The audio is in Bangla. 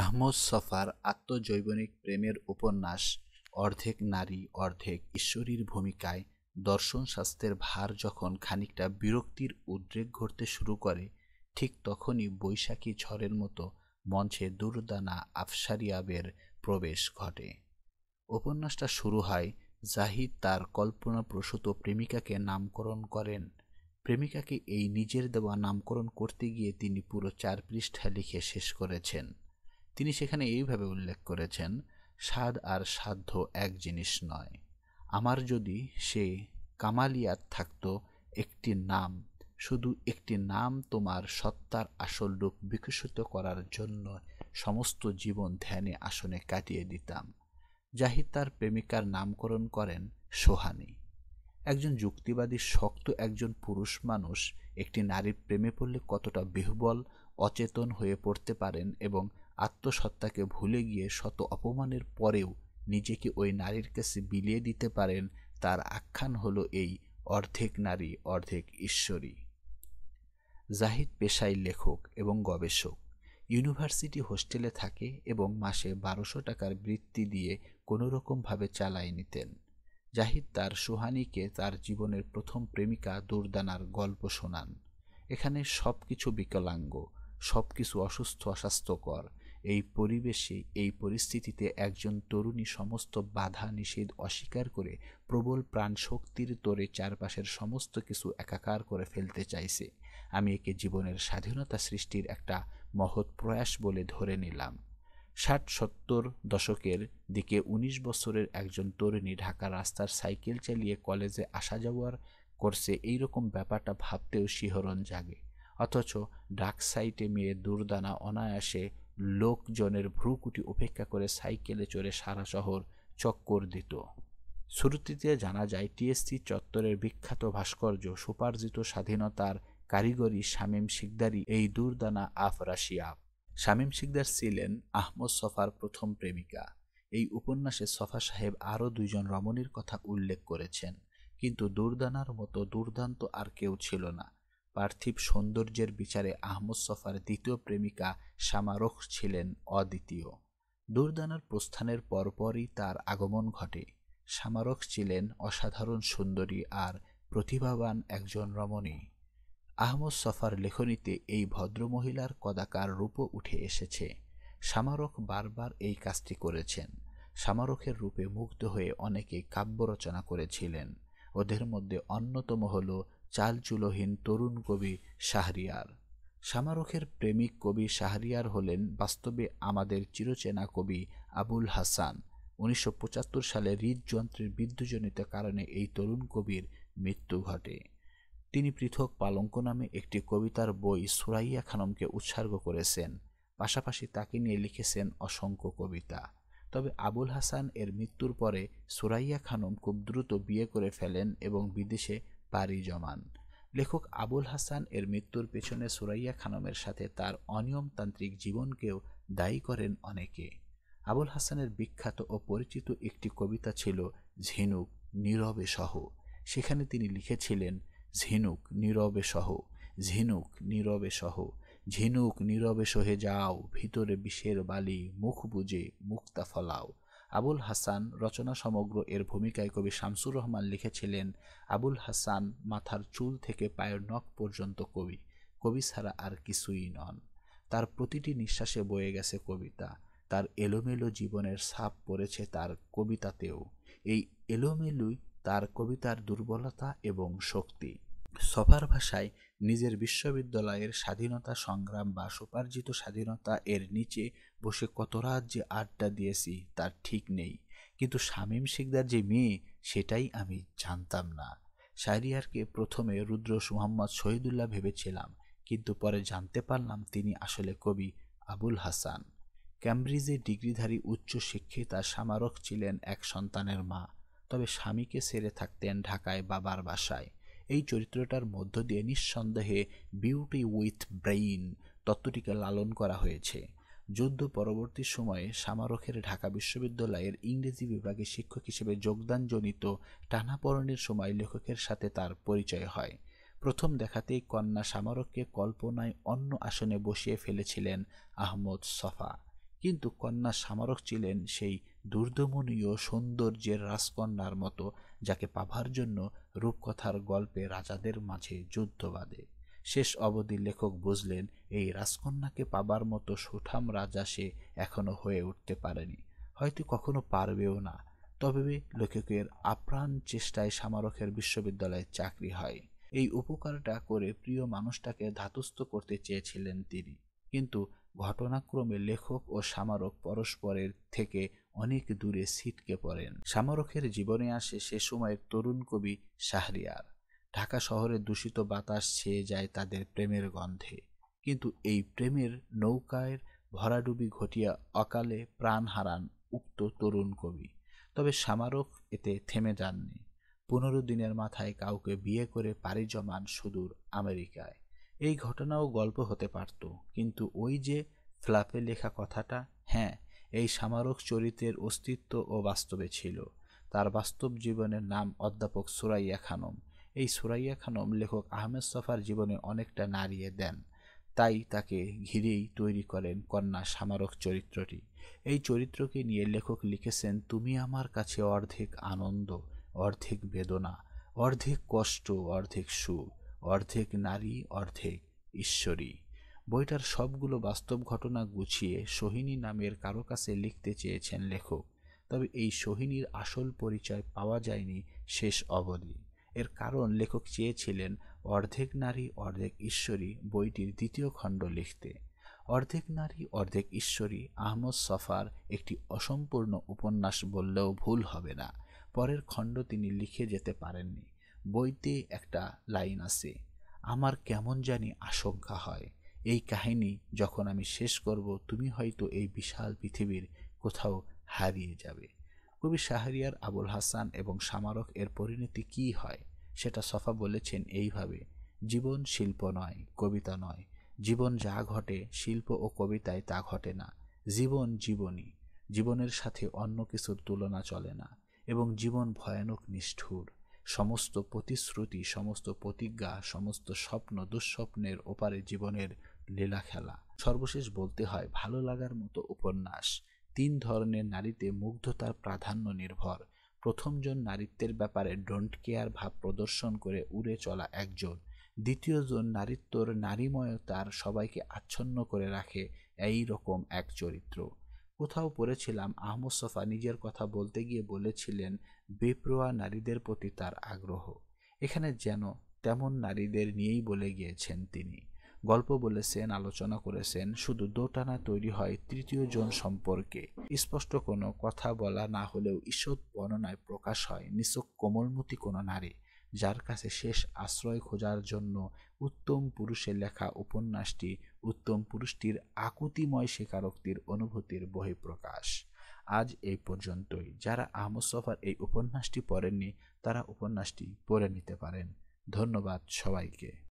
আহমদ সফার আত্মজৈবনিক প্রেমের উপন্যাস অর্ধেক নারী অর্ধেক ঈশ্বরীর ভূমিকায় দর্শনশাস্ত্রের ভার যখন খানিকটা বিরক্তির উদ্রেক ঘটতে শুরু করে ঠিক তখনই বৈশাখী ঝড়ের মতো মঞ্চে দুর্দানা আফসারিয়াবের প্রবেশ ঘটে উপন্যাসটা শুরু হয় জাহিদ তার কল্পনাপ্রসূত প্রেমিকাকে নামকরণ করেন প্রেমিকাকে এই নিজের দেওয়া নামকরণ করতে গিয়ে তিনি পুরো চার পৃষ্ঠা লিখে শেষ করেছেন তিনি সেখানে এইভাবে উল্লেখ করেছেন স্বাদ আর সাধ্য এক জিনিস নয় আমার যদি সে কামালিয়াত থাকত একটি নাম শুধু একটি নাম তোমার সত্তার আসল রূপ বিকশিত করার জন্য সমস্ত জীবন ধ্যানে আসনে কাটিয়ে দিতাম জাহিদ তার প্রেমিকার নামকরণ করেন সোহানি একজন যুক্তিবাদী শক্ত একজন পুরুষ মানুষ একটি নারীর প্রেমে পড়লে কতটা বিহ্বল অচেতন হয়ে পড়তে পারেন এবং আত্মসত্তাকে ভুলে গিয়ে শত অপমানের পরেও নিজেকে ওই নারীর কাছে বিলিয়ে দিতে পারেন তার আখ্যান হলো এই অর্ধেক নারী অর্ধেক ঈশ্বরী জাহিদ পেশায় লেখক এবং গবেষক ইউনিভার্সিটি হোস্টেলে থাকে এবং মাসে বারোশো টাকার বৃত্তি দিয়ে কোনো রকমভাবে চালায় নিতেন জাহিদ তার সুহানিকে তার জীবনের প্রথম প্রেমিকা দুর্দানার গল্প শোনান এখানে সব কিছু বিকলাঙ্গ সব কিছু অসুস্থ অস্বাস্থ্যকর এই পরিবেশে এই পরিস্থিতিতে একজন তরুণী সমস্ত বাধা নিষেধ অস্বীকার করে প্রবল প্রাণ শক্তির তোরে চারপাশের সমস্ত কিছু একাকার করে ফেলতে চাইছে আমি একে জীবনের স্বাধীনতা সৃষ্টির একটা মহৎ প্রয়াস বলে ধরে নিলাম ষাট সত্তর দশকের দিকে ১৯ বছরের একজন তরুণী ঢাকা রাস্তার সাইকেল চালিয়ে কলেজে আসা যাওয়ার করছে এইরকম ব্যাপারটা ভাবতেও শিহরণ জাগে অথচ ডাক সাইটে মেয়ে দুর্দানা অনায়াসে লোকজনের ভ্রুকুটি উপেক্ষা করে সাইকেলে চড়ে সারা শহর চক্কর দিত শ্রুতিতে জানা যায় টিএসসি চত্বরের বিখ্যাত ভাস্কর্য সুপার্জিত স্বাধীনতার কারিগরি শামীম শিকদারি এই দুর্দানা আফ রাশিয়াব শামীম শিকদার ছিলেন আহমদ সফার প্রথম প্রেমিকা এই উপন্যাসে সফা সাহেব আরও দুইজন রমণীর কথা উল্লেখ করেছেন কিন্তু দুর্দানার মতো দুর্দান্ত আর কেউ ছিল না পার্থিব সৌন্দর্যের বিচারে আহমদ সফার দ্বিতীয় প্রেমিকা সামারোখ ছিলেন অদ্বিতীয় দুর্দানার প্রস্থানের পরপরই তার আগমন ঘটে সামারক ছিলেন অসাধারণ সুন্দরী আর প্রতিভাবান একজন রমণী আহমদ সফার লেখনীতে এই ভদ্রমহিলার কদাকার রূপও উঠে এসেছে সামারক বারবার এই কাজটি করেছেন সামারকের রূপে মুগ্ধ হয়ে অনেকে কাব্য রচনা করেছিলেন ওদের মধ্যে অন্যতম হল চালচুলোহীন তরুণ কবি শাহরিয়ার শামারুখের প্রেমিক কবি শাহরিয়ার হলেন বাস্তবে আমাদের চিরচেনা কবি আবুল হাসান উনিশশো সালে হৃদযন্ত্রের বিদ্যুজনিত কারণে এই তরুণ কবির মৃত্যু ঘটে তিনি পৃথক পালঙ্ক নামে একটি কবিতার বই সুরাইয়া খানমকে উৎসর্গ করেছেন পাশাপাশি তাকে নিয়ে লিখেছেন অসংখ্য কবিতা তবে আবুল হাসান এর মৃত্যুর পরে সুরাইয়া খানম খুব দ্রুত বিয়ে করে ফেলেন এবং বিদেশে পাড়ি জমান লেখক আবুল হাসান এর মৃত্যুর পেছনে সুরাইয়া খানমের সাথে তার অনিয়মতান্ত্রিক জীবনকেও দায়ী করেন অনেকে আবুল হাসানের বিখ্যাত ও পরিচিত একটি কবিতা ছিল ঝিনুক নীরবে সহ সেখানে তিনি লিখেছিলেন ঝিনুক নীরবে সহ ঝিনুক নীরবে সহ ঝিনুক নীরবে সহে যাও ভিতরে বিষের বালি মুখ বুঝে মুক্তা ফলাও আবুল হাসান রচনা সমগ্র এর ভূমিকায় কবি শামসুর রহমান লিখেছিলেন আবুল হাসান মাথার চুল থেকে পায়ের নখ পর্যন্ত কবি কবি ছাড়া আর কিছুই নন তার প্রতিটি নিঃশ্বাসে বয়ে গেছে কবিতা তার এলোমেলো জীবনের ছাপ পড়েছে তার কবিতাতেও এই এলোমেলোই তার কবিতার দুর্বলতা এবং শক্তি সফার ভাষায় নিজের বিশ্ববিদ্যালয়ের স্বাধীনতা সংগ্রাম বা সুপার্জিত স্বাধীনতা এর নিচে বসে কত রাত যে আড্ডা দিয়েছি তার ঠিক নেই কিন্তু শামীম শিকদার যে মেয়ে সেটাই আমি জানতাম না শাহরিয়ারকে প্রথমে রুদ্রস মোহাম্মদ শহীদুল্লাহ ভেবেছিলাম কিন্তু পরে জানতে পারলাম তিনি আসলে কবি আবুল হাসান ক্যামব্রিজে ডিগ্রিধারী উচ্চ শিক্ষিতা সামারক ছিলেন এক সন্তানের মা তবে স্বামীকে সেরে থাকতেন ঢাকায় বাবার বাসায় এই চরিত্রটার মধ্য দিয়ে নিঃসন্দেহে বিউটি উইথ ব্রেইন তত্ত্বটিকে লালন করা হয়েছে যুদ্ধ পরবর্তী সময়ে সামারখের ঢাকা বিশ্ববিদ্যালয়ের ইংরেজি বিভাগে শিক্ষক হিসেবে যোগদানজনিত টানাপড়নের সময় লেখকের সাথে তার পরিচয় হয় প্রথম দেখাতেই কন্যা সামারককে কল্পনায় অন্য আসনে বসিয়ে ফেলেছিলেন আহমদ সফা কিন্তু কন্যা সামারক ছিলেন সেই দুর্দমনীয় সৌন্দর্যের রাজকন্যার মতো যাকে পাভার জন্য রূপকথার গল্পে রাজাদের মাঝে যুদ্ধ বাঁধে শেষ অবধি লেখক বুঝলেন এই রাজকন্যাকে পাবার মতো সুঠাম রাজা সে এখনো হয়ে উঠতে পারেনি হয়তো কখনো পারবেও না তবে লেখকের আপ্রাণ চেষ্টায় সামারকের বিশ্ববিদ্যালয়ে চাকরি হয় এই উপকারটা করে প্রিয় মানুষটাকে ধাতস্থ করতে চেয়েছিলেন তিনি কিন্তু ঘটনাক্রমে লেখক ও সামারক পরস্পরের থেকে অনেক দূরে ছিটকে পড়েন সামারকের জীবনে আসে সে সময়ের তরুণ কবি শাহরিয়ার ঢাকা শহরে দূষিত বাতাস ছেয়ে যায় তাদের প্রেমের গন্ধে কিন্তু এই প্রেমের নৌকায় ভরাডুবি ঘটিয়া অকালে প্রাণ হারান উক্ত তরুণ কবি তবে সামারক এতে থেমে যাননি পনেরো দিনের মাথায় কাউকে বিয়ে করে পাড়ি জমান সুদূর আমেরিকায় এই ঘটনাও গল্প হতে পারত কিন্তু ওই যে ফ্লাপে লেখা কথাটা হ্যাঁ এই স্মারক চরিত্রের অস্তিত্ব ও বাস্তবে ছিল তার বাস্তব জীবনের নাম অধ্যাপক সুরাইয়া খানম এই সুরাইয়া খানম লেখক আহমেদ সফার জীবনে অনেকটা নাড়িয়ে দেন তাই তাকে ঘিরেই তৈরি করেন কন্যা স্মারক চরিত্রটি এই চরিত্রকে নিয়ে লেখক লিখেছেন তুমি আমার কাছে অর্ধেক আনন্দ অর্ধেক বেদনা অর্ধেক কষ্ট অর্ধেক সুখ অর্ধেক নারী অর্ধেক ঈশ্বরী বইটার সবগুলো বাস্তব ঘটনা গুছিয়ে সোহিনী নামের কারো কাছে লিখতে চেয়েছেন লেখক তবে এই সোহিনীর আসল পরিচয় পাওয়া যায়নি শেষ অবধি এর কারণ লেখক চেয়েছিলেন অর্ধেক নারী অর্ধেক ঈশ্বরী বইটির দ্বিতীয় খণ্ড লিখতে অর্ধেক নারী অর্ধেক ঈশ্বরী আহমদ সফার একটি অসম্পূর্ণ উপন্যাস বললেও ভুল হবে না পরের খণ্ড তিনি লিখে যেতে পারেননি বইতে একটা লাইন আছে আমার কেমন জানি আশঙ্কা হয় এই কাহিনী যখন আমি শেষ করব তুমি হয়তো এই বিশাল পৃথিবীর কোথাও হারিয়ে যাবে কবি শাহরিয়ার আবুল হাসান এবং সামারক এর পরিণতি কি হয় সেটা সফা বলেছেন এইভাবে জীবন শিল্প নয় কবিতা নয় জীবন যা ঘটে শিল্প ও কবিতায় তা ঘটে না জীবন জীবনী জীবনের সাথে অন্য কিছুর তুলনা চলে না এবং জীবন ভয়ানক নিষ্ঠুর সমস্ত প্রতিশ্রুতি সমস্ত প্রতিজ্ঞা সমস্ত স্বপ্ন দুঃস্বপ্নের ওপারে জীবনের লীলা খেলা সর্বশেষ বলতে হয় ভালো লাগার মতো উপন্যাস তিন ধরনের নারীতে মুগ্ধতার প্রাধান্য নির্ভর প্রথমজন নারীত্বের ব্যাপারে ডোন্ট কেয়ার ভাব প্রদর্শন করে উড়ে চলা একজন দ্বিতীয়জন নারীত্বর নারীময়তার সবাইকে আচ্ছন্ন করে রাখে এই রকম এক চরিত্র কোথাও পড়েছিলাম আহমদ সফা নিজের কথা বলতে গিয়ে বলেছিলেন বেপ্রোয়া নারীদের প্রতি তার আগ্রহ এখানে যেন তেমন নারীদের নিয়েই বলে গিয়েছেন তিনি গল্প বলেছেন আলোচনা করেছেন শুধু দোটানা তৈরি হয় তৃতীয় জন সম্পর্কে স্পষ্ট কোনো কথা বলা না হলেও ঈষৎ বর্ণনায় প্রকাশ হয় নিচক কোমলমতি কোনো নারী যার কাছে শেষ আশ্রয় খোঁজার জন্য উত্তম পুরুষের লেখা উপন্যাসটি উত্তম পুরুষটির আকুতিময় স্বীকারোক্তির অনুভূতির বহিঃপ্রকাশ আজ এই পর্যন্তই যারা আহমদ সফার এই উপন্যাসটি পড়েননি তারা উপন্যাসটি পড়ে নিতে পারেন ধন্যবাদ সবাইকে